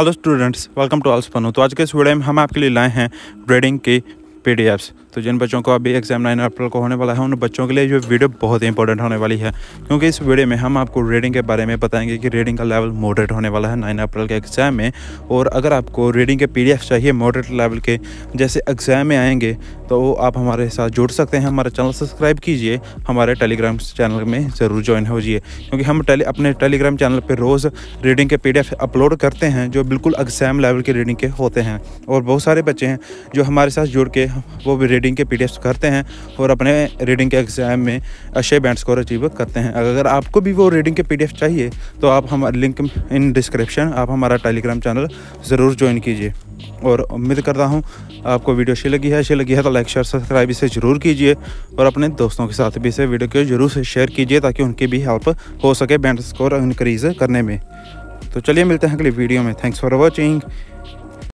hello students welcome to आल्सपनू तो आज के इस वीडियो में हम आपके लिए लाए हैं ट्रेडिंग के पी तो जिन बच्चों को अभी एग्जाम नाइन अप्रैल को होने वाला है उन बच्चों के लिए ये वीडियो बहुत इंपॉर्टेंट होने वाली है क्योंकि इस वीडियो में हम आपको रीडिंग के बारे में बताएंगे कि रीडिंग का लेवल मॉडरेट होने वाला है नाइन अप्रैल के एग्ज़ाम में और अगर आपको रीडिंग के पी चाहिए मॉडरेट लेवल के जैसे एग्ज़ाम में आएंगे तो आप हमारे साथ जुड़ सकते हैं हमारा चैनल सब्सक्राइब कीजिए हमारे टेलीग्राम चैनल में ज़रूर ज्वाइन हो जाइए क्योंकि हम टेली अपने टेलीग्राम चैनल पर रोज़ रीडिंग के पी अपलोड करते हैं जो बिल्कुल एग्ज़ाम लेवल के रीडिंग के होते हैं और बहुत सारे बच्चे हैं जो हमारे साथ जुड़ के वो भी रीडिंग के पी करते हैं और अपने रीडिंग के एग्ज़ाम में अच्छे बैंड स्कोर अचीव करते हैं अगर आपको भी वो रीडिंग के पी चाहिए तो आप हमारे लिंक इन डिस्क्रिप्शन आप हमारा टेलीग्राम चैनल ज़रूर ज्वाइन कीजिए और उम्मीद करता हूँ आपको वीडियो अच्छी लगी है अच्छी लगी है तो लाइक शेयर सब्सक्राइब इसे ज़रूर कीजिए और अपने दोस्तों के साथ भी इसे वीडियो को ज़रूर शेयर कीजिए ताकि उनकी भी हेल्प हो सके बैंड स्कोर इनक्रीज करने में तो चलिए मिलते हैं अगली वीडियो में थैंक्स फॉर वॉचिंग